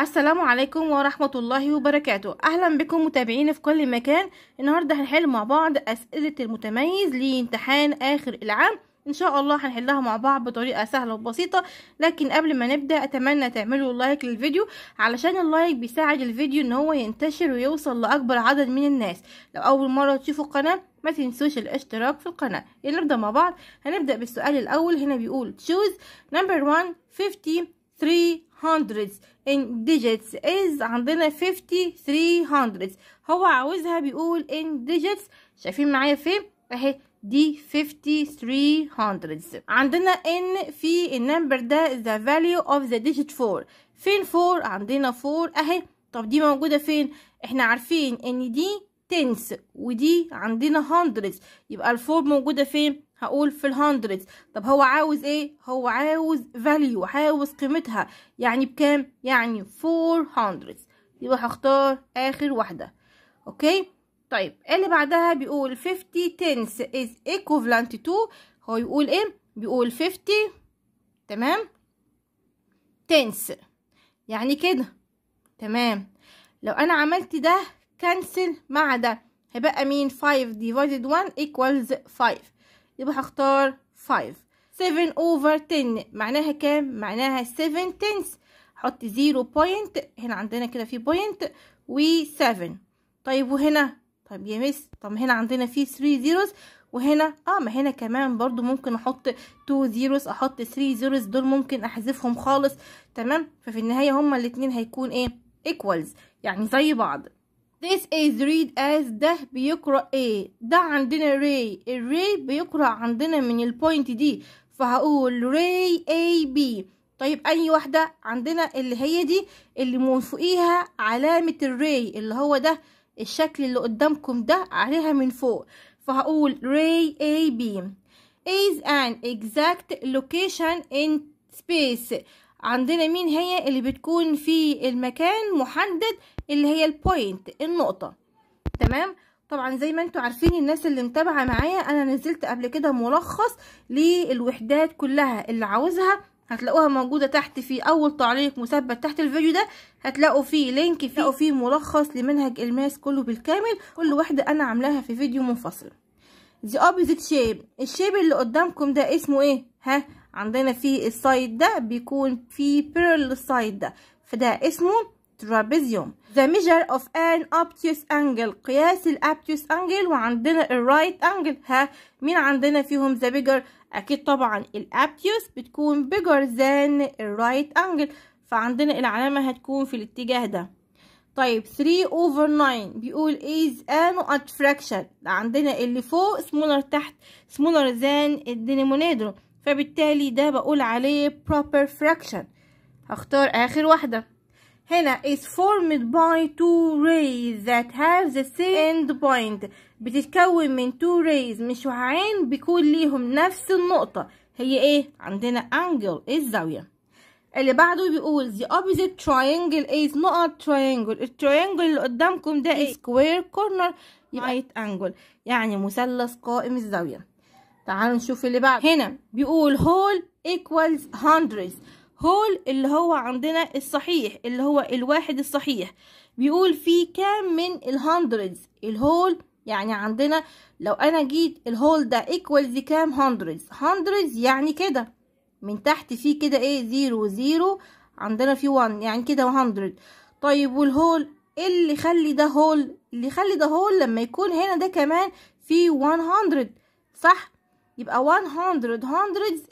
السلام عليكم ورحمة الله وبركاته أهلا بكم متابعين في كل مكان النهاردة هنحل مع بعض أسئلة المتميز لامتحان آخر العام إن شاء الله هنحلها مع بعض بطريقة سهلة وبسيطة لكن قبل ما نبدأ أتمنى تعملوا لايك للفيديو علشان اللايك بيساعد الفيديو إن هو ينتشر ويوصل لأكبر عدد من الناس لو أول مرة تشوفوا القناة ما تنسوش الاشتراك في القناة نبدأ مع بعض هنبدأ بالسؤال الأول هنا بيقول choose number one fifty three hundreds in digits is عندنا 5300 هو عاوزها بيقول in digits شايفين معايا فين اهي دي 5300 عندنا ان في النمبر ده the value of the digit 4 فين 4 عندنا 4 اهي طب دي موجودة فين احنا عارفين ان دي tens ودي عندنا hundreds يبقى ال ال4 موجودة فين هقول في الهندرد طب هو عاوز ايه هو عاوز فاليو عاوز قيمتها يعني بكام يعني 400 يبقى هختار اخر واحده اوكي طيب اللي بعدها بيقول 50 تنس is equivalent to هو يقول ايه بيقول 50 تمام تنس يعني كده تمام لو انا عملت ده كنسل مع ده هيبقى مين 5 divided 1 equals 5 يبقى هختار 5 7 over 10 معناها كام معناها 7 تنس حط 0 point هنا عندنا كده في point و7 طيب وهنا طيب يا مس طب هنا عندنا في 3 زيروز وهنا اه ما هنا كمان برضو ممكن احط 2 زيروز احط 3 زيروز دول ممكن احذفهم خالص تمام ففي النهايه هما الاثنين هيكون ايه ايكوالز يعني زي بعض This is read as ده بيقرأ ايه ده عندنا ray الray بيقرأ عندنا من البوينت دي فهقول ray A B طيب أي واحدة عندنا اللي هي دي اللي من فوقيها علامة الري اللي هو ده الشكل اللي قدامكم ده عليها من فوق فهقول ray A B is an exact location in space عندنا مين هي اللي بتكون في المكان محدد اللي هي البوينت النقطة تمام طبعا زي ما انتوا عارفين الناس اللي متابعة معايا انا نزلت قبل كده ملخص للوحدات كلها اللي عاوزها هتلاقوها موجودة تحت في اول تعليق مثبت تحت الفيديو ده هتلاقوا فيه لينك فيه هتلاقوا فيه ملخص لمنهج الماس كله بالكامل كل واحدة انا عاملاها في فيديو منفصل دي opposite shape الشيب اللي قدامكم ده اسمه ايه ها عندنا في السايد ده بيكون في بيرل سايد ده فده اسمه ترابيزيوم the measure of an ابتيوس angle قياس الابتيوس انجل وعندنا الرايت انجل ها مين عندنا فيهم the bigger اكيد طبعا الابتيوس بتكون bigger than الرايت انجل فعندنا العلامه هتكون في الاتجاه ده طيب 3 over 9 بيقول is an fraction عندنا اللي فوق smaller تحت smaller than الدينوميناتور فبالتالي ده بقول عليه proper fraction هختار آخر واحدة هنا is formed by two rays that have the same end point بتتكون من two rays شعاعين بيكون ليهم نفس النقطة هي ايه؟ عندنا angle الزاوية اللي بعده بيقول the opposite triangle is not a triangle التريانجل اللي قدامكم ده is إيه؟ square corner right angle يعني مثلث قائم الزاوية تعالوا نشوف اللي بعد هنا بيقول هول ايكوالز hundreds هول اللي هو عندنا الصحيح اللي هو الواحد الصحيح بيقول في كام من الهندرز الهول يعني عندنا لو انا جيت الهول ده ايكوالز كام هندرز هندرز يعني كده من تحت فيه كده ايه زيرو زيرو عندنا فيه one يعني كده 100 طيب والهول ايه اللي يخلي ده هول اللي يخلي ده هول لما يكون هنا ده كمان فيه 100 صح يبقى 100 100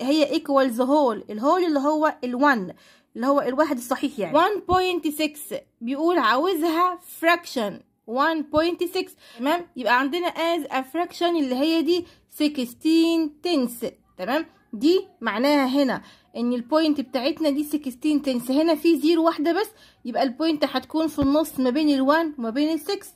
هي ايكوالز هول الهول اللي هو ال1 اللي هو الواحد الصحيح يعني 1.6 بيقول عاوزها فراكشن 1.6 تمام يبقى عندنا از ا فراكشن اللي هي دي 16 تنس تمام دي معناها هنا ان البوينت بتاعتنا دي 16 تنس هنا في زيرو واحده بس يبقى البوينت هتكون في النص ما بين ال1 وما بين ال6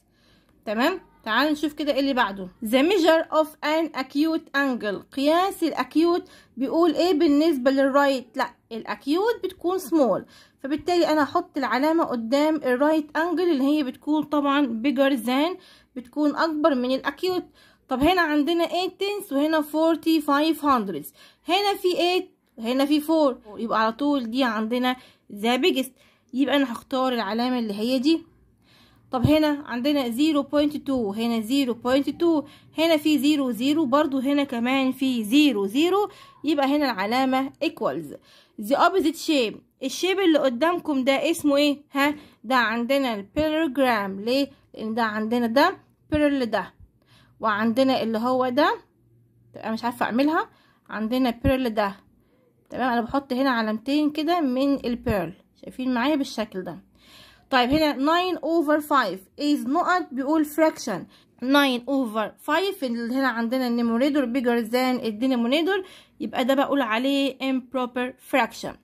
تمام تعالوا نشوف كده ايه اللي بعده the measure of an acute angle قياس الاكيوت بيقول ايه بالنسبه للرايت لا الاكيوت بتكون small فبالتالي انا هحط العلامه قدام الرايت انجل اللي هي بتكون طبعا بيجر ذان بتكون اكبر من الاكيوت طب هنا عندنا 8 وهنا 4500 هنا في 8 وهنا في 4 يبقى على طول دي عندنا ذا بيجست يبقى انا هختار العلامه اللي هي دي طب هنا عندنا 0.2 هنا 0.2 هنا في 0 0 برضو هنا كمان في 0 0 يبقى هنا العلامة equals the opposite shape الشيب اللي قدامكم ده اسمه ايه ها ده عندنا البيلوجرام ليه لان ده عندنا ده بيرل ده وعندنا اللي هو ده تبقى مش عارفة اعملها عندنا بيرل ده تمام انا بحط هنا علامتين كده من البيرل شايفين معايا بالشكل ده طيب هنا 9 over 5 is نقط بيقول fraction 9 over 5 هنا عندنا النيموريدور bigger than الدينومينيدور يبقى ده بقول عليه improper fraction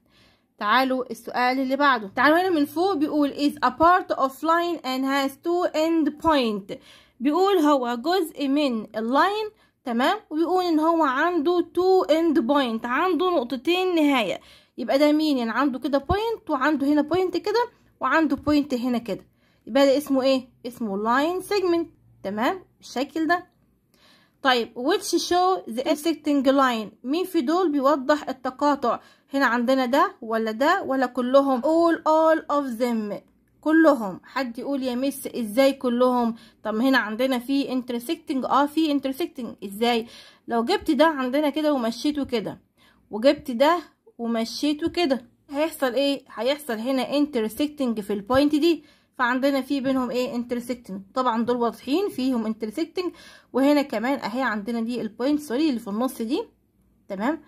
تعالوا السؤال اللي بعده تعالوا هنا من فوق بيقول is a part of line and has two end point بيقول هو جزء من اللاين تمام وبيقول ان هو عنده two end point عنده نقطتين نهاية يبقى ده مين يعني عنده كده point وعنده هنا point كده وعنده بوينت هنا كده يبقى ده اسمه ايه اسمه لاين سيجمنت تمام بالشكل ده طيب which show the intersecting line مين في دول بيوضح التقاطع هنا عندنا ده ولا ده ولا كلهم all all of them كلهم حد يقول يا مس ازاي كلهم طب هنا عندنا في intersecting اه في intersecting ازاي لو جبت ده عندنا كده ومشيته كده وجبت ده ومشيته كده هيحصل ايه هيحصل هنا انترسيكتنج في البوينت دي فعندنا في بينهم ايه انترسيكتنج طبعا دول واضحين فيهم انترسيكتنج وهنا كمان اهي عندنا دي البوينت سوري اللي في النص دي تمام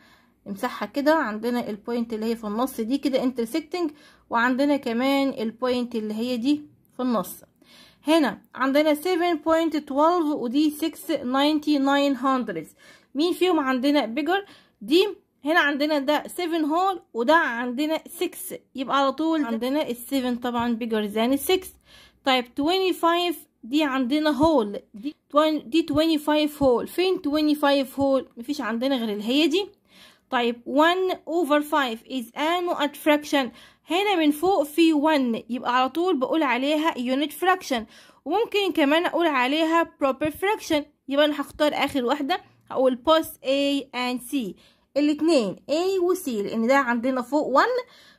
امسحها كده عندنا البوينت اللي هي في النص دي كده انترسيكتنج وعندنا كمان البوينت اللي هي دي في النص هنا عندنا 7.12 ودي 6.9900 مين فيهم عندنا بيجر دي هنا عندنا ده 7 هول وده عندنا 6 يبقى على طول عندنا ال7 طبعا بيجر ذان 6 طيب 25 دي عندنا هول دي دي 25 هول فين 25 هول مفيش عندنا غير اللي هي دي طيب 1 over 5 is an fraction هنا من فوق في 1 يبقى على طول بقول عليها unit fraction وممكن كمان اقول عليها proper fraction يبقى انا هختار اخر واحده هقول post a and c الاتنين A و C لان ده عندنا فوق 1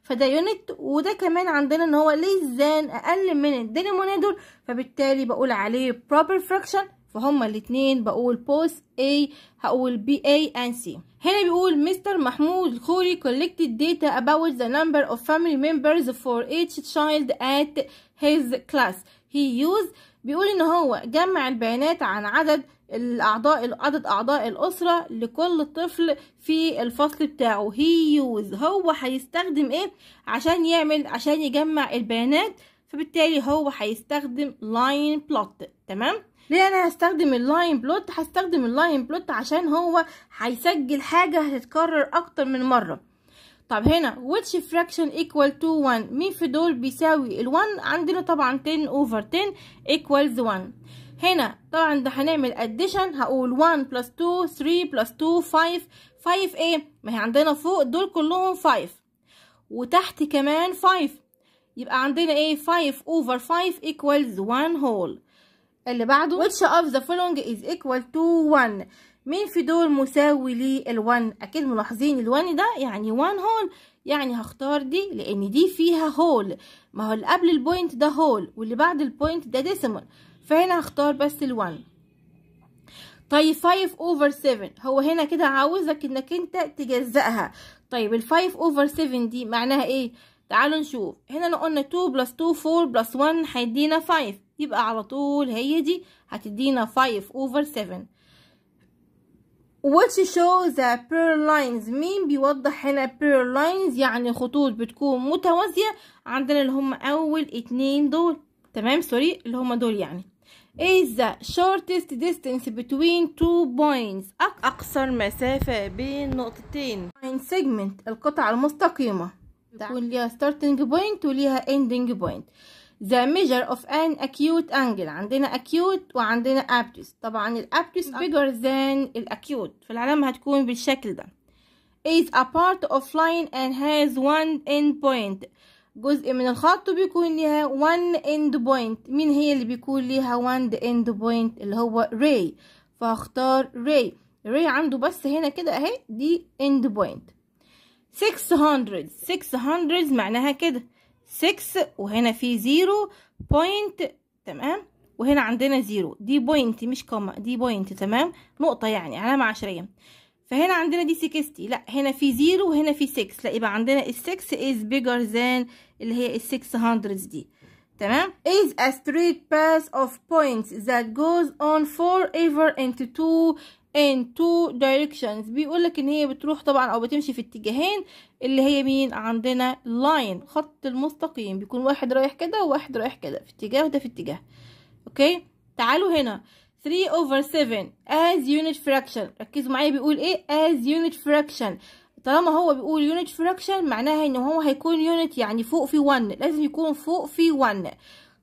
فده يونت وده كمان عندنا ان هو ليزان اقل من الدينامونيدور فبالتالي بقول عليه proper fraction فهما الاتنين بقول بوس A هقول B A and C هنا بيقول مستر محمود الخوري collected data about the number of family members for each child at his class he used بيقول ان هو جمع البيانات عن عدد الاعضاء عدد اعضاء الاسره لكل طفل في الفصل بتاعه هي يوز هو هيستخدم ايه عشان يعمل عشان يجمع البيانات فبالتالي هو هيستخدم لاين بلوت تمام ليه انا هستخدم اللاين بلوت هستخدم اللاين بلوت عشان هو هيسجل حاجه هتتكرر اكتر من مره طب هنا which fraction equal to 1 مين في دول بيساوي ال1 عندنا طبعا 10 over 10 equals 1 هنا طبعا ده هنعمل اديشن هقول 1 بلس 2 3 بلس 2 5 5 ايه ما هي عندنا فوق دول كلهم 5 وتحت كمان 5 يبقى عندنا ايه 5 اوفر 5 ايكوالز 1 هول اللي بعده which of the following is equal to 1 مين في دول مساوي لل1 اكيد ملاحظين ال1 ده يعني 1 هول يعني هختار دي لان دي فيها هول ما هو اللي قبل البوينت ده هول واللي بعد البوينت ده ديسيمال فهنا هختار بس ال1 طيب 5 over 7 هو هنا كده عاوزك انك انت تجزأها طيب ال 5 over 7 دي معناها ايه تعالوا نشوف هنا انا قلنا 2 plus 2 4 plus 1 هيدينا 5 يبقى على طول هي دي هتدينا 5 over 7 which show the pair lines مين بيوضح هنا pair lines يعني خطوط بتكون متوازية عندنا اللي هم اول اتنين دول تمام سوري اللي هم دول يعني is the shortest distance between two points أقصر مسافة بين نقطتين line segment القطعة المستقيمة يكون ليها starting point وليها ending point the measure of an acute angle عندنا acute وعندنا obtuse طبعا الابتوس bigger than الacute فالعلامة هتكون بالشكل ده is a part of line and has one end point جزء من الخط بيكون ليها one end point مين هي اللي بيكون ليها one end point اللي هو ray فهختار ray ray عنده بس هنا كده اهي دي end point 600 600 معناها كده 6 وهنا في 0 point تمام وهنا عندنا 0 دي بوينت مش كومة دي بوينت تمام نقطة يعني علامة عشرية فهنا عندنا دي 60 لا هنا في زيرو وهنا في 6 لا يبقى عندنا ال 6 is bigger than اللي هي ال 600 دي تمام is a straight path of points that goes on forever into two in two directions بيقول لك ان هي بتروح طبعا او بتمشي في اتجاهين اللي هي مين عندنا line خط المستقيم بيكون واحد رايح كده وواحد رايح كده في اتجاه وده في اتجاه اوكي تعالوا هنا 3 over 7 as unit fraction ركزوا معايا بيقول ايه as unit fraction طالما هو بيقول unit fraction معناها ان هو هيكون unit يعني فوق في 1 لازم يكون فوق في 1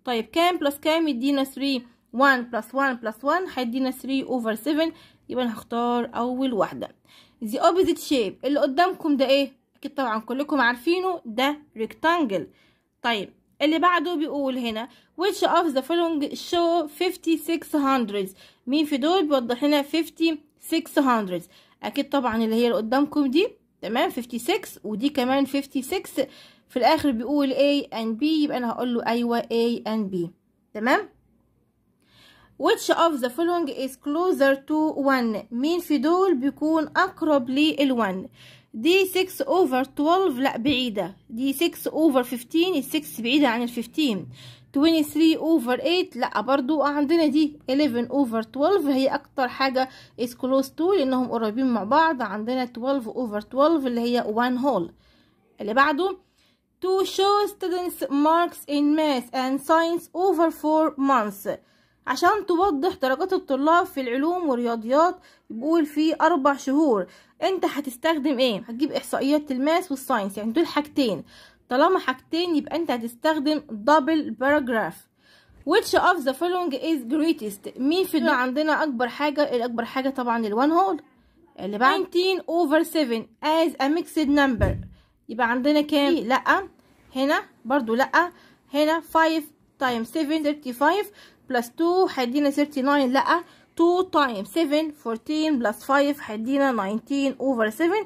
طيب كام بلس كام يدينا 3 1 بلس 1 بلس 1 هيدينا 3 over 7 يبقى انا هختار اول واحده the opposite shape اللي قدامكم ده ايه اكيد طبعا كلكم عارفينه ده rectangle طيب اللي بعده بيقول هنا which of the following show 5600 مين في دول بيوضح لنا 5600 اكيد طبعا اللي هي اللي قدامكم دي تمام 56 ودي كمان 56 في الاخر بيقول A and B يبقى انا هقول له ايوه A and B تمام which of the following is closer to 1 مين في دول بيكون اقرب لل1 دي 6 اوفر 12 لا بعيدة دي 6 اوفر 15 ال 6 بعيدة عن ال 15 23 اوفر 8 لا برضو عندنا دي 11 اوفر 12 هي اكتر حاجة is close to لانهم قريبين مع بعض عندنا 12 اوفر 12 اللي هي 1 whole اللي بعده to show students marks in math and science over 4 months عشان توضح درجات الطلاب في العلوم والرياضيات بقول في أربع شهور انت هتستخدم ايه هتجيب احصائيات الماس والساينس يعني دول حاجتين طالما حاجتين يبقى انت هتستخدم دبل باراجراف which of the following is greatest مين في الدنيا عندنا اكبر حاجه الاكبر حاجه طبعا الوان هول اللي بعد 19 over 7 as a mixed number يبقى عندنا كام إيه. لا هنا برضو لا هنا 5 times 7 35 plus 2 هيدينا 39 لا 2 times 7 14 plus 5 هيدينا 19 over 7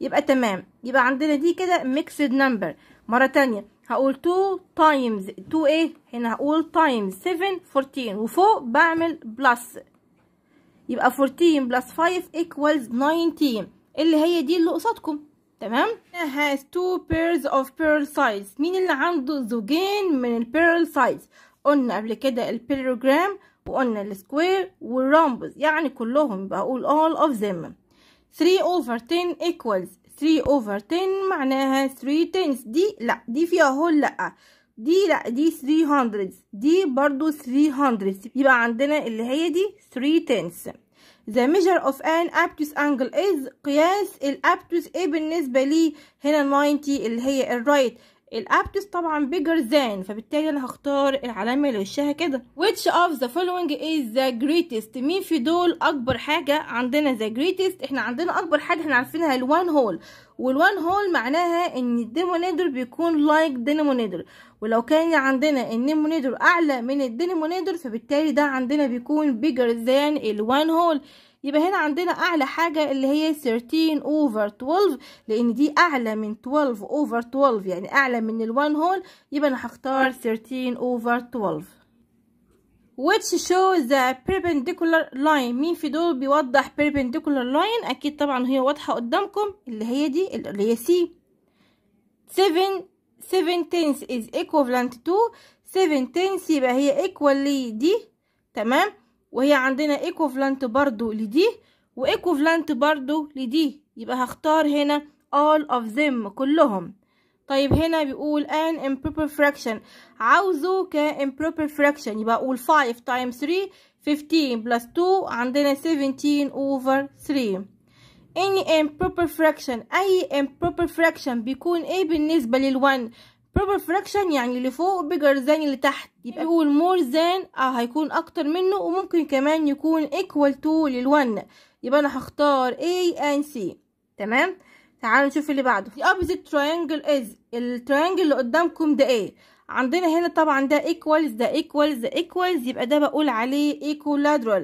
يبقى تمام يبقى عندنا دي كده mixed number مرة تانية هقول 2 times 2 ايه هنا هقول times 7 14 وفوق بعمل plus يبقى 14 plus 5 equals 19 اللي هي دي اللي قصادكم تمام has two pairs of pearl size مين اللي عنده زوجين من البيرل سايز قلنا قبل كده البيلوجرام وقلنا السكوير والرامبوس يعني كلهم بقول all of them 3 over 10 equals 3 over 10 معناها 3 tens دي لا دي فيها هول لا دي لا دي 300 دي برضو 300 يبقى عندنا اللي هي دي 3 tens The measure of an obtuse angle is قياس الابتوس ايه بالنسبة لي هنا 90 اللي هي الرايت right الابتس طبعا bigger than فبالتالي انا هختار العلامة اللي وشها كده which of the following is the greatest مين في دول اكبر حاجة عندنا the greatest احنا عندنا اكبر حاجة احنا عارفينها الوان هول والوان هول معناها ان الديمونيدر بيكون لايك like ديمونيدر ولو كان عندنا النيمونيدر اعلى من الديمونيدر فبالتالي ده عندنا بيكون bigger than الوان هول يبقى هنا عندنا اعلى حاجه اللي هي 13 اوفر 12 لان دي اعلى من 12 اوفر 12 يعني اعلى من الوان هول يبقى انا هختار 13 اوفر 12 which shows the perpendicular line مين في دول بيوضح perpendicular line اكيد طبعا هي واضحه قدامكم اللي هي دي اللي هي سي 7 7 tenths is equivalent to 7 tenths يبقى هي equal لدي تمام وهي عندنا ايكوفلانت برضو لدي وايكوفلانت برضو لدي يبقى هختار هنا all of them كلهم طيب هنا بيقول an improper fraction عاوزه ك improper fraction يبقى اقول 5 times 3 15 plus 2 عندنا 17 over 3 any improper fraction اي improper fraction بيكون ايه بالنسبة لل1 proper fraction يعني اللي فوق بيجر than اللي تحت يبقى يقول more than اه هيكون اكتر منه وممكن كمان يكون ايكوال تو لل1 يبقى انا هختار A and C تمام تعالوا نشوف اللي بعده the opposite triangle is التريانجل اللي قدامكم ده ايه عندنا هنا طبعا ده equals ده equals ده equals يبقى ده بقول عليه equilateral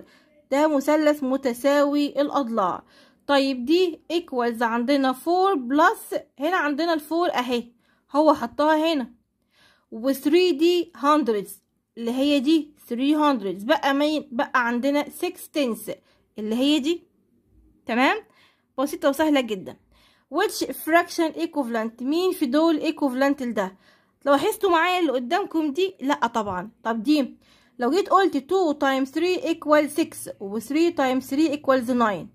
ده مثلث متساوي الاضلاع طيب دي equals عندنا 4 بلس هنا عندنا الفور اهي هو حطها هنا و 3 دي هندردز اللي هي دي 3 هندردز بقى مين بقى عندنا 6 تنس اللي هي دي تمام بسيطه وسهله جدا which fraction equivalent مين في دول equivalent لده لو لاحظتوا معايا اللي قدامكم دي لا طبعا طب دي لو جيت قلت 2 times 3 equals 6 و 3 times 3 equals 9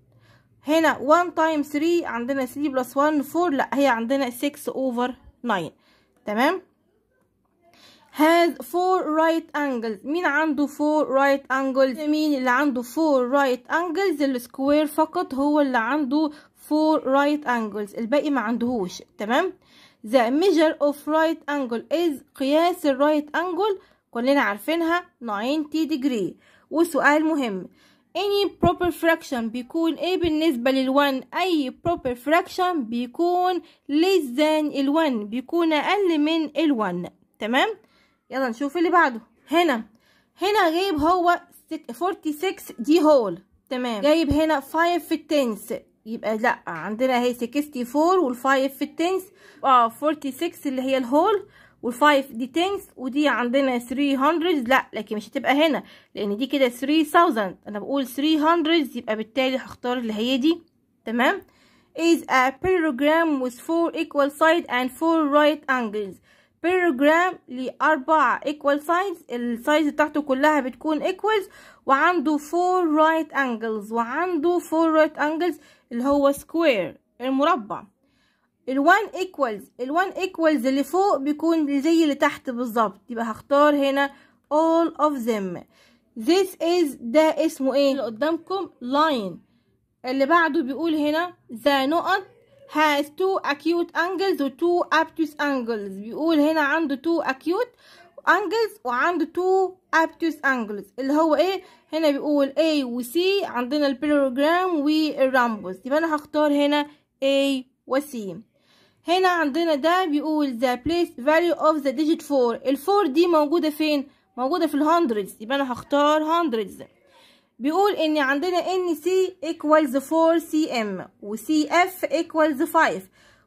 هنا 1 times 3 عندنا 3 plus 1 4 لا هي عندنا 6 over 9 تمام has four right angles مين عنده four right angles مين اللي عنده four right angles السكوير فقط هو اللي عنده four right angles الباقي ما عندهوش تمام the measure of right angle is قياس الرايت right angle كلنا عارفينها 90 degree وسؤال مهم any proper fraction بيكون ايه بالنسبة لل1 اي proper fraction بيكون less than ال1 بيكون اقل من ال1 تمام يلا نشوف اللي بعده هنا هنا جايب هو 46 دي هول تمام جايب هنا 5 في التنس يبقى لا عندنا هي 64 وال5 في التنس اه 46 اللي هي الهول و5 دي تنس ودي عندنا 300 لا لكن مش هتبقى هنا لان دي كده 3000 انا بقول 300 يبقى بالتالي هختار اللي هي دي تمام is a parallelogram with four equal sides and four right angles parallelogram لأربع equal sides السايز بتاعته كلها بتكون equals وعنده four right angles وعنده four right angles اللي هو square المربع ال1 equals ال1 equals اللي فوق بيكون زي اللي تحت بالظبط يبقى هختار هنا all of them this is ده اسمه ايه اللي قدامكم line اللي بعده بيقول هنا the نقط has two acute angles و two obtuse angles بيقول هنا عنده two acute angles وعنده two obtuse angles اللي هو ايه هنا بيقول A و C عندنا البيلوجرام والرامبوس يبقى انا هختار هنا A و C هنا عندنا ده بيقول the place value of the digit 4 ال 4 دي موجودة فين موجودة في الهندردز يبقى انا هختار هندردز بيقول ان عندنا ان سي equals 4 سي ام وسي اف equals 5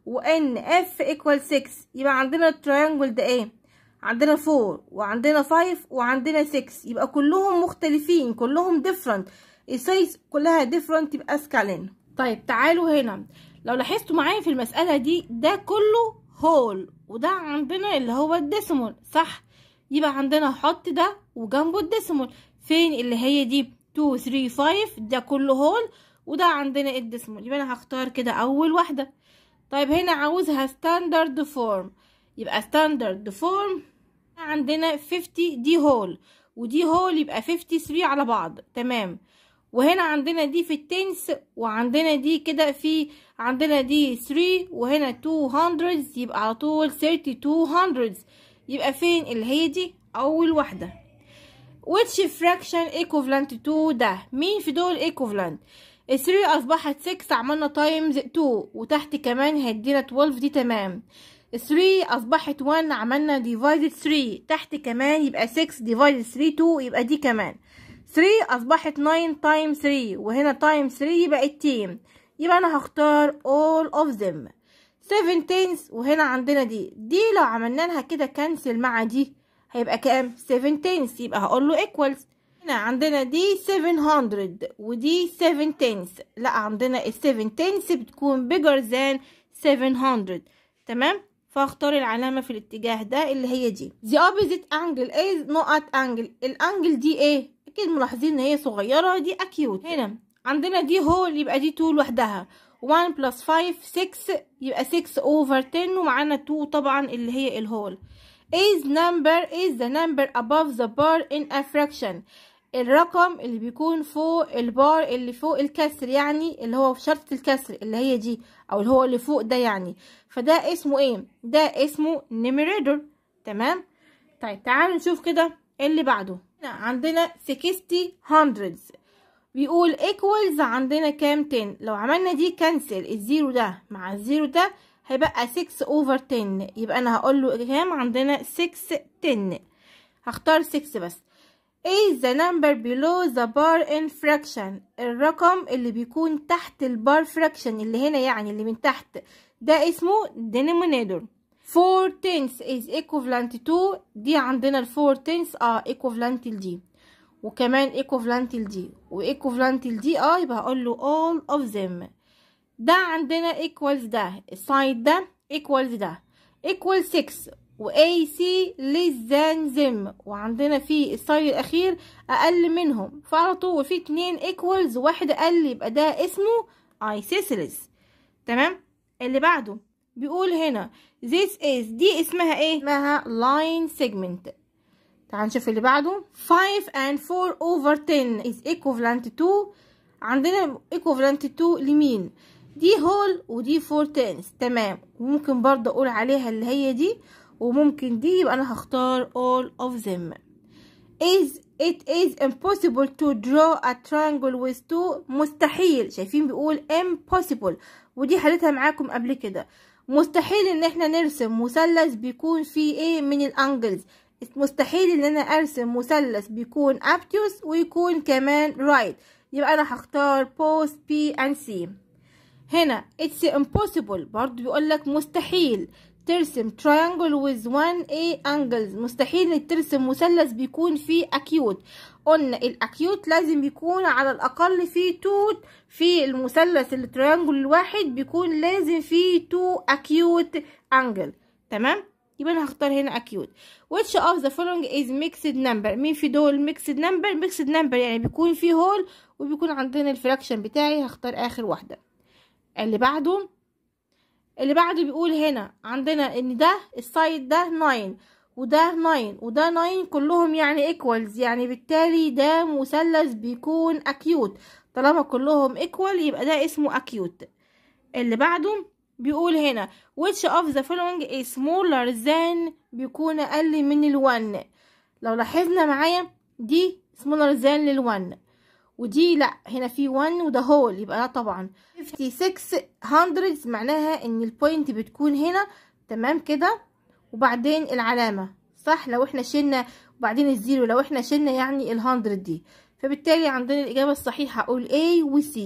وان اف equals 6 يبقى عندنا التريانجل ده ايه عندنا 4 وعندنا 5 وعندنا 6 يبقى كلهم مختلفين كلهم different السايز كلها different يبقى سكالين طيب تعالوا هنا لو لاحظتوا معايا في المسألة دي ده كله هول وده عندنا اللي هو الديسمول صح يبقى عندنا حط ده وجنبه الديسمول فين اللي هي دي 2 3 5 ده كله هول وده عندنا الديسمول يبقى انا هختار كده اول واحده طيب هنا عاوزها ستاندرد فورم يبقى ستاندرد فورم عندنا 50 دي هول ودي هول يبقى 53 على بعض تمام وهنا عندنا دي في التنس وعندنا دي كده في عندنا دي 3 وهنا 200 يبقى على طول 3200 يبقى فين اللي هي دي اول واحده which fraction equivalent to ده مين في دول equivalent 3 اصبحت 6 عملنا تايمز 2 وتحت كمان هيدينا 12 دي تمام 3 اصبحت 1 عملنا ديفايدد 3 تحت كمان يبقى 6 ديفايدد 3 2 يبقى دي كمان 3 اصبحت 9 تايم 3 وهنا تايم 3 بقت 10 يبقى انا هختار all of them 7 تينز وهنا عندنا دي دي لو عملنا لها كده كنسل مع دي هيبقى كام 7 تينز يبقى هقول له equals هنا عندنا دي 700 ودي 7 تينز لا عندنا ال 7 تينز بتكون bigger than 700 تمام فاختار العلامة في الاتجاه ده اللي هي دي the opposite angle is not angle الانجل دي ايه اكيد ملاحظين ان هي صغيره دي اكيوت هنا عندنا دي هول يبقى دي تو لوحدها 1 بلس 5 6 يبقى 6 اوفر 10 ومعانا 2 طبعا اللي هي الهول is number is the number above the bar in a fraction الرقم اللي بيكون فوق البار اللي فوق الكسر يعني اللي هو في شرط الكسر اللي هي دي او اللي هو اللي فوق ده يعني فده اسمه ايه ده اسمه numerator تمام طيب تعالوا نشوف كده اللي بعده عندنا 60 hundreds بيقول equals عندنا كام 10 لو عملنا دي كنسل الزيرو ده مع الزيرو ده هيبقى 6 over 10 يبقى انا هقول له كام عندنا 6 10 هختار 6 بس is the number below the bar in fraction الرقم اللي بيكون تحت البار fraction اللي هنا يعني اللي من تحت ده اسمه denominator 4 tenths is equivalent to دي عندنا ال 4 tenths اه equivalent ل دي وكمان equivalent ل دي و equivalent ل دي اه يبقى هقول له all of them ده عندنا equals ده السايد ده equals ده equal 6 و AC less than them وعندنا في السايد الأخير أقل منهم فعلى طول في اتنين equals واحد أقل يبقى ده اسمه isosceles تمام اللي بعده بيقول هنا this is دي اسمها ايه اسمها line segment تعال نشوف اللي بعده 5 and 4 over 10 is equivalent to عندنا equivalent to لمين دي هول ودي 4 تنس تمام وممكن برضه اقول عليها اللي هي دي وممكن دي يبقى انا هختار all of them is it is impossible to draw a triangle with two مستحيل شايفين بيقول impossible ودي حالتها معاكم قبل كده مستحيل ان احنا نرسم مثلث بيكون فيه ايه من الانجلز مستحيل ان انا ارسم مثلث بيكون ابتيوس ويكون كمان right يبقى انا هختار بوست بي ان سي هنا اتس impossible برضو بيقول لك مستحيل ترسم triangle with 1A angles مستحيل ترسم مثلث بيكون فيه acute قلنا الاكيوت لازم يكون على الاقل فيه توت في المثلث التريانجل الواحد بيكون لازم فيه تو acute angle تمام يبقى انا هختار هنا اكيوت which of the following is mixed number مين في دول mixed number mixed number يعني بيكون فيه هول وبيكون عندنا الفراكشن بتاعي هختار اخر واحده اللي بعده اللي بعده بيقول هنا عندنا ان ده السايد ده 9 وده 9 وده 9 كلهم يعني ايكوالز يعني بالتالي ده مثلث بيكون اكيوت طالما كلهم ايكوال يبقى ده اسمه اكيوت اللي بعده بيقول هنا which of the following is smaller than بيكون اقل من ال1 لو لاحظنا معايا دي smaller than لل1 ودي لا هنا في 1 وده هول يبقى لا طبعا 56 معناها ان البوينت بتكون هنا تمام كده وبعدين العلامة صح لو احنا شلنا وبعدين الزيرو لو احنا شلنا يعني الهندرد دي فبالتالي عندنا الإجابة الصحيحة أقول A و C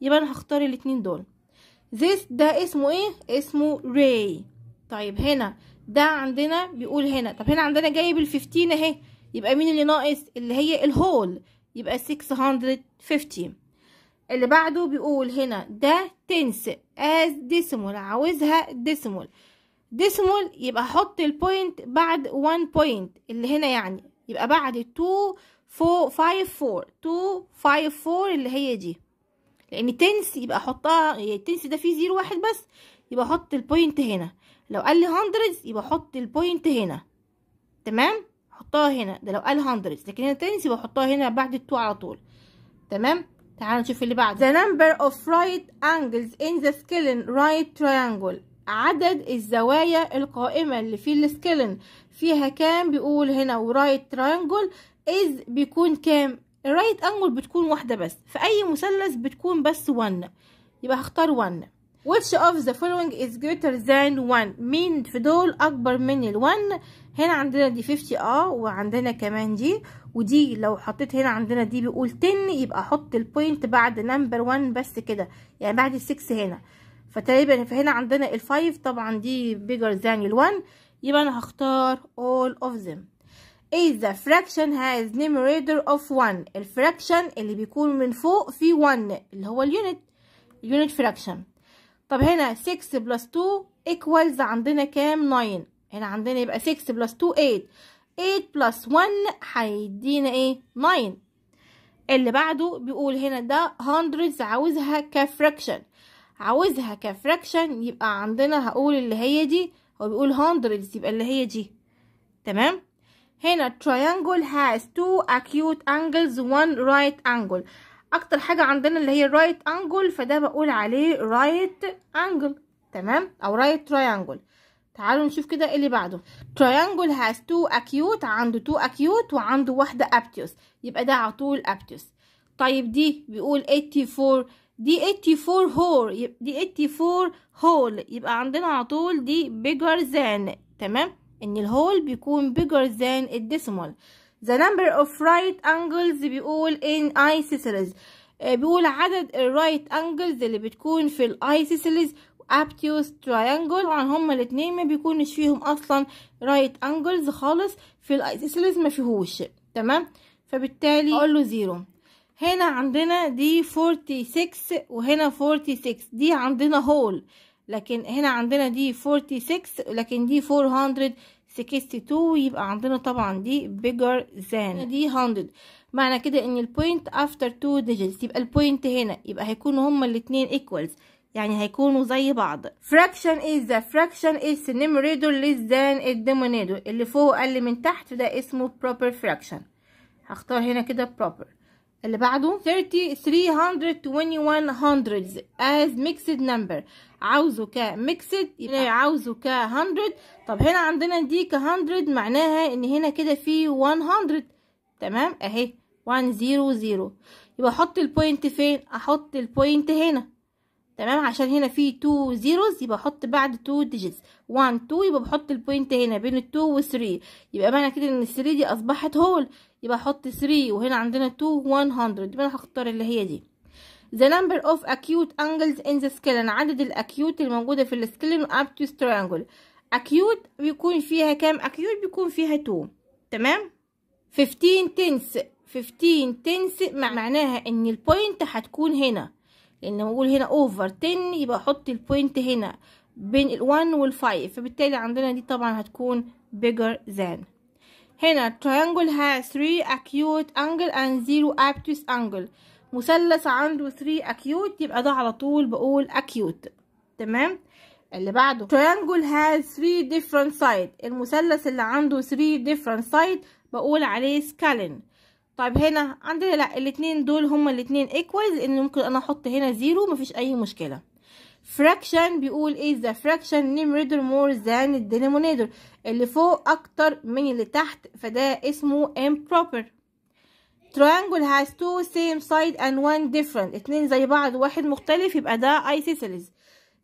يبقى أنا هختار الاتنين دول this ده اسمه ايه اسمه Ray طيب هنا ده عندنا بيقول هنا طب هنا عندنا جايب ال15 اهي يبقى مين اللي ناقص اللي هي الهول يبقى 650 اللي بعده بيقول هنا ده تنس از ديسمول عاوزها ديسمول ديسمول يبقى حط البوينت بعد 1 بوينت اللي هنا يعني يبقى بعد 2 4 5 4 2 5 4 اللي هي دي لان تنس يبقى حطها التنس يعني ده فيه زيرو واحد بس يبقى حط البوينت هنا لو قال لي هندرز يبقى حط البوينت هنا تمام حطها هنا ده لو قال 100 لكن هنا تاني سيبه احطها هنا بعد التو على طول تمام تعال نشوف اللي بعده the number of right angles in the skeleton right triangle عدد الزوايا القائمة اللي في السكيلن فيها كام بيقول هنا right triangle از بيكون كام right angle بتكون واحدة بس في اي مثلث بتكون بس 1 يبقى هختار 1 which of the following is greater than 1 مين في دول اكبر من ال 1 هنا عندنا دي 50 اه وعندنا كمان دي ودي لو حطيت هنا عندنا دي بيقول 10 يبقى احط البوينت بعد نمبر 1 بس كده يعني بعد ال 6 هنا فتقريبا فهنا عندنا ال 5 طبعا دي bigger than ال 1 يبقى انا هختار all of them is the fraction has numerator of 1 الفراكشن اللي بيكون من فوق في 1 اللي هو اليونت unit fraction طب هنا 6 plus 2 equals عندنا كام 9 هنا عندنا يبقى 6 بلس 2 8 8 بلس 1 هيدينا ايه 9 اللي بعده بيقول هنا ده hundreds عاوزها كفراكشن عاوزها كفراكشن يبقى عندنا هقول اللي هي دي هو بيقول hundreds يبقى اللي هي دي تمام هنا triangle has two acute angles one right angle اكتر حاجة عندنا اللي هي right angle فده بقول عليه right angle تمام او right triangle تعالوا نشوف كده ايه اللي بعده triangle has two acute عنده two acute وعنده واحدة ابتيوس يبقى ده على طول ابتيوس طيب دي بيقول 84 دي 84 هول دي 84 هول يبقى عندنا على طول دي bigger than تمام ان الهول بيكون bigger than الديسيمال the number of right angles بيقول in isosceles آه، بيقول عدد الرايت right angles اللي بتكون في الايسيسيلز ابتيوس تريانجل طبعا هما الاتنين ما بيكونش فيهم اصلا right انجلز خالص في الايسوسيلز ما فيهوش تمام فبالتالي اقول له زيرو هنا عندنا دي 46 وهنا 46 دي عندنا هول لكن هنا عندنا دي 46 لكن دي 462 يبقى عندنا طبعا دي bigger than دي 100 معنى كده ان البوينت after two digits يبقى البوينت هنا يبقى هيكونوا هما الاثنين equals يعني هيكونوا زي بعض fraction is the fraction is numerator less than الديمونيدو اللي فوق اقل من تحت ده اسمه proper fraction هختار هنا كده proper اللي بعده 3321 321 hundreds as mixed number عاوزه ك mixed يبقى عاوزه ك 100 طب هنا عندنا دي ك 100 معناها ان هنا كده في 100 تمام اهي 100 يبقى احط البوينت فين احط البوينت هنا تمام عشان هنا في 2 زيروز يبقى احط بعد 2 ديجيتس 1 2 يبقى بحط البوينت هنا بين ال 2 3 يبقى معنى كده ان ال 3 دي اصبحت هول يبقى احط 3 وهنا عندنا 2 100 يبقى انا هختار اللي هي دي the number of acute angles in the skeleton عدد الاكيوت الموجوده في السكلن to triangle اكيوت بيكون فيها كام اكيوت بيكون فيها 2 تمام 15 تنس 15 تنس معناها ان البوينت هتكون هنا لان بقول هنا اوفر 10 يبقى احط البوينت هنا بين ال1 وال5 فبالتالي عندنا دي طبعا هتكون bigger than هنا triangle has 3 acute angle and 0 obtuse angle مثلث عنده 3 acute يبقى ده على طول بقول acute تمام اللي بعده triangle has 3 different sides المثلث اللي عنده 3 different sides بقول عليه scalene طيب هنا عندنا لا الاثنين دول هما الاثنين ايكوالز ان ممكن انا احط هنا زيرو مفيش اي مشكله فراكشن بيقول ايه ذا فراكشن نيمريدر مور ذان الدينومينيتور اللي فوق اكتر من اللي تحت فده اسمه امبروبر ترانجل هاز تو سيم سايد اند وان ديفرنت اثنين زي بعض واحد مختلف يبقى ده ايسوسيلز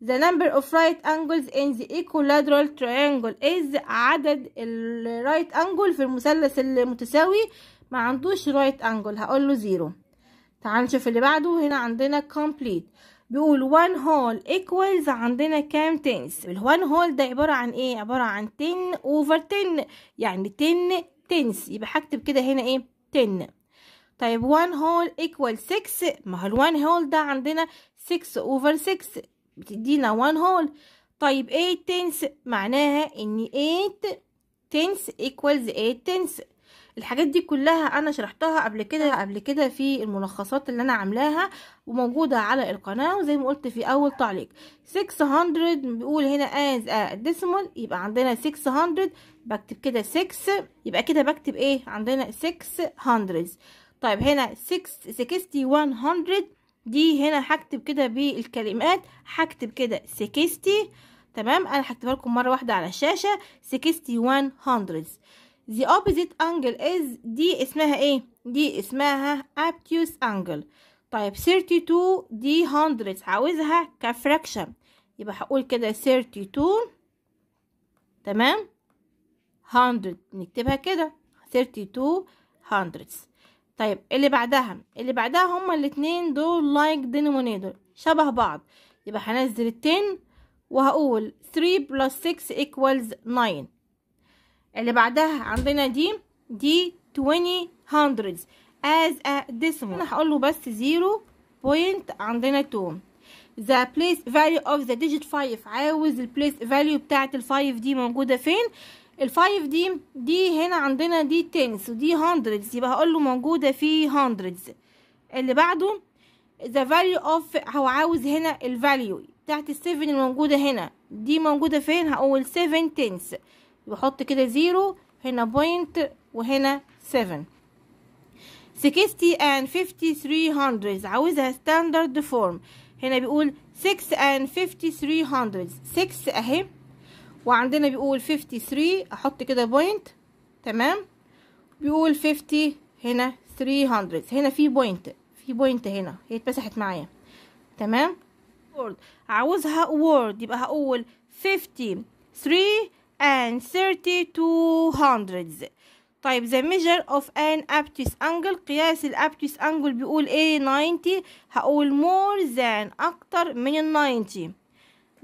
ذا نمبر اوف رايت انجلز ان ذا ايكولادرال ترانجل از عدد الرايت انجل في المثلث المتساوي ما عندوش رايت انجل هقول له زيرو تعال نشوف اللي بعده هنا عندنا كومبليت بيقول وان هول ايكوالز عندنا كام تنس الوان هول ده عبارة عن ايه عبارة عن 10 اوفر 10 يعني 10 تنس يبقى هكتب كده هنا ايه 10 طيب وان هول ايكوال 6 ما هو الوان هول ده عندنا 6 اوفر 6 بتدينا وان هول طيب 8 تنس معناها ان 8 تنس ايكوالز 8 تنس الحاجات دي كلها انا شرحتها قبل كده قبل كده في الملخصات اللي انا عاملاها وموجوده على القناه وزي ما قلت في اول تعليق 600 بيقول هنا از ا ديسيمال يبقى عندنا 600 بكتب كده 6 يبقى كده بكتب ايه عندنا 600 طيب هنا 6100 دي هنا هكتب كده بالكلمات هكتب كده 60 تمام انا هكتبها لكم مره واحده على الشاشه 6100 the opposite angle is دي اسمها ايه دي اسمها obtuse angle طيب 32 دي hundreds عاوزها كفراكشن يبقى هقول كده 32 تمام 100 نكتبها كده 32 hundreds طيب اللي بعدها اللي بعدها هما الاتنين دول لايك like denominator شبه بعض يبقى هنزل التن وهقول 3 plus 6 equals 9 اللي بعدها عندنا دي دي 20 هندردز از ا decimal انا هقول له بس 0 بوينت عندنا 2 ذا بليس فاليو اوف ذا ديجيت 5 عاوز البليس فاليو بتاعه ال5 دي موجوده فين ال5 دي دي هنا عندنا دي 10 ودي هندردز يبقى هقول له موجوده في هندردز اللي بعده ذا فاليو اوف هو عاوز هنا الفاليو بتاعه ال7 الموجوده هنا دي موجوده فين هقول 7 10 بحط كده زيرو هنا بوينت وهنا سفن سكستي اند فيفتي ثري هندرز عاوزها ستاندرد فورم هنا بيقول سكس اند فيفتي ثري هندرز سكس اهي وعندنا بيقول فيفتي ثري احط كده بوينت تمام بيقول فيفتي هنا ثري هندرز هنا في بوينت في بوينت هنا هي اتمسحت معايا تمام عاوزها وورد يبقى هقول فيفتي ثري and 30 to hundreds طيب the measure of an obtuse angle قياس الابتس angle بيقول ايه 90 هقول more than اكتر من ال 90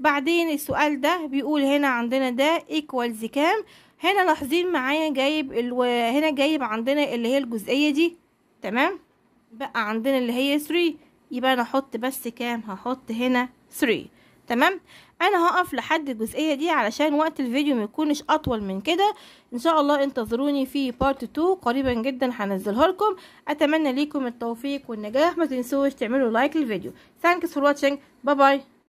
بعدين السؤال ده بيقول هنا عندنا ده equals كام هنا لاحظين معايا جايب الو... هنا جايب عندنا اللي هي الجزئية دي تمام بقى عندنا اللي هي 3 يبقى انا احط بس كام هحط هنا 3 تمام انا هقف لحد الجزئية دي علشان وقت الفيديو ما يكونش اطول من كده ان شاء الله انتظروني في بارت 2 قريبا جدا هنزلها لكم اتمنى ليكم التوفيق والنجاح ما تنسوش تعملوا لايك للفيديو ثانكس فور واتشنج باي باي